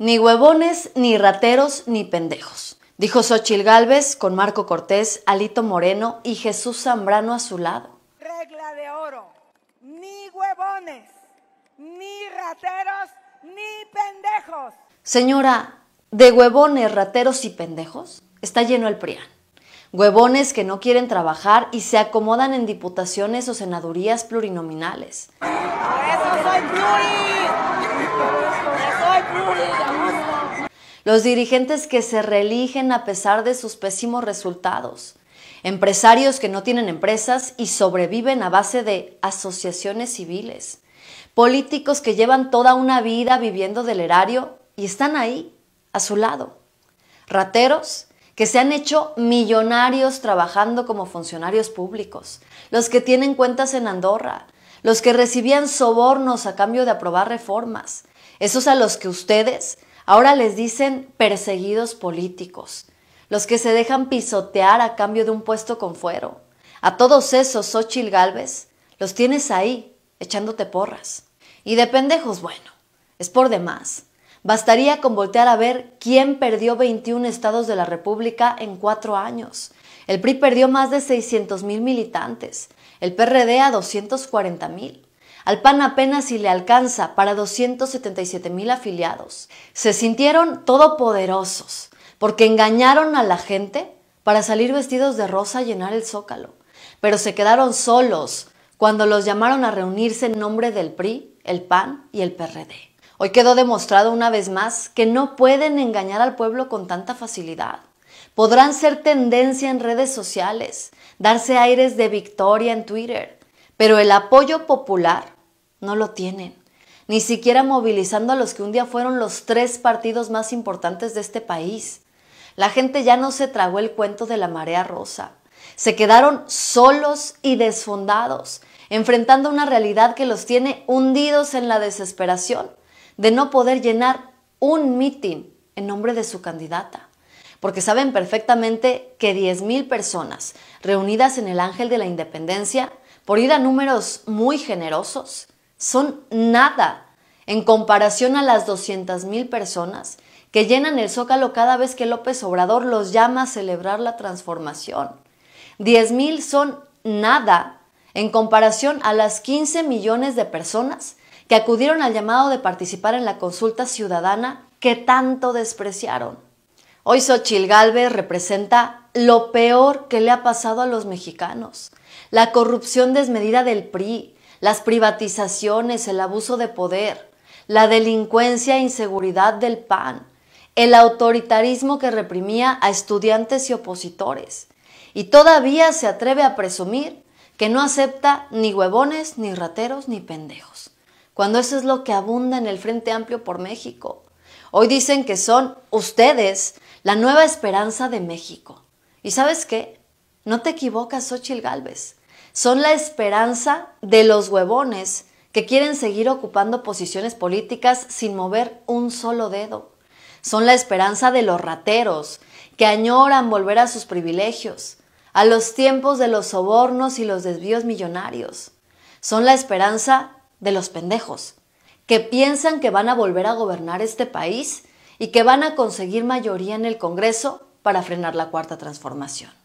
Ni huevones, ni rateros, ni pendejos. Dijo Xochil Gálvez con Marco Cortés, Alito Moreno y Jesús Zambrano a su lado. Regla de oro, ni huevones, ni rateros, ni pendejos. Señora, de huevones, rateros y pendejos está lleno el PRIAN. Huevones que no quieren trabajar y se acomodan en diputaciones o senadurías plurinominales. eso soy los dirigentes que se reeligen a pesar de sus pésimos resultados, empresarios que no tienen empresas y sobreviven a base de asociaciones civiles, políticos que llevan toda una vida viviendo del erario y están ahí, a su lado, rateros que se han hecho millonarios trabajando como funcionarios públicos, los que tienen cuentas en Andorra, los que recibían sobornos a cambio de aprobar reformas, esos a los que ustedes Ahora les dicen perseguidos políticos, los que se dejan pisotear a cambio de un puesto con fuero. A todos esos, Ochil Galvez, los tienes ahí, echándote porras. Y de pendejos, bueno, es por demás. Bastaría con voltear a ver quién perdió 21 estados de la República en cuatro años. El PRI perdió más de 600 mil militantes, el PRD a 240 mil. Al PAN apenas si le alcanza para 277 mil afiliados. Se sintieron todopoderosos porque engañaron a la gente para salir vestidos de rosa a llenar el zócalo. Pero se quedaron solos cuando los llamaron a reunirse en nombre del PRI, el PAN y el PRD. Hoy quedó demostrado una vez más que no pueden engañar al pueblo con tanta facilidad. Podrán ser tendencia en redes sociales, darse aires de victoria en Twitter, pero el apoyo popular no lo tienen. Ni siquiera movilizando a los que un día fueron los tres partidos más importantes de este país. La gente ya no se tragó el cuento de la marea rosa. Se quedaron solos y desfondados, enfrentando una realidad que los tiene hundidos en la desesperación de no poder llenar un mitin en nombre de su candidata. Porque saben perfectamente que 10.000 personas reunidas en el Ángel de la Independencia, por ir a números muy generosos, son nada en comparación a las 200.000 personas que llenan el zócalo cada vez que López Obrador los llama a celebrar la transformación. 10.000 son nada en comparación a las 15 millones de personas que acudieron al llamado de participar en la consulta ciudadana que tanto despreciaron. Hoy Xochil Galvez representa lo peor que le ha pasado a los mexicanos. La corrupción desmedida del PRI, las privatizaciones, el abuso de poder, la delincuencia e inseguridad del PAN, el autoritarismo que reprimía a estudiantes y opositores. Y todavía se atreve a presumir que no acepta ni huevones, ni rateros, ni pendejos. Cuando eso es lo que abunda en el Frente Amplio por México. Hoy dicen que son ustedes la nueva esperanza de México. ¿Y sabes qué? No te equivocas, Xochil Galvez son la esperanza de los huevones que quieren seguir ocupando posiciones políticas sin mover un solo dedo. Son la esperanza de los rateros, que añoran volver a sus privilegios, a los tiempos de los sobornos y los desvíos millonarios. Son la esperanza de los pendejos, que piensan que van a volver a gobernar este país y que van a conseguir mayoría en el Congreso para frenar la cuarta transformación.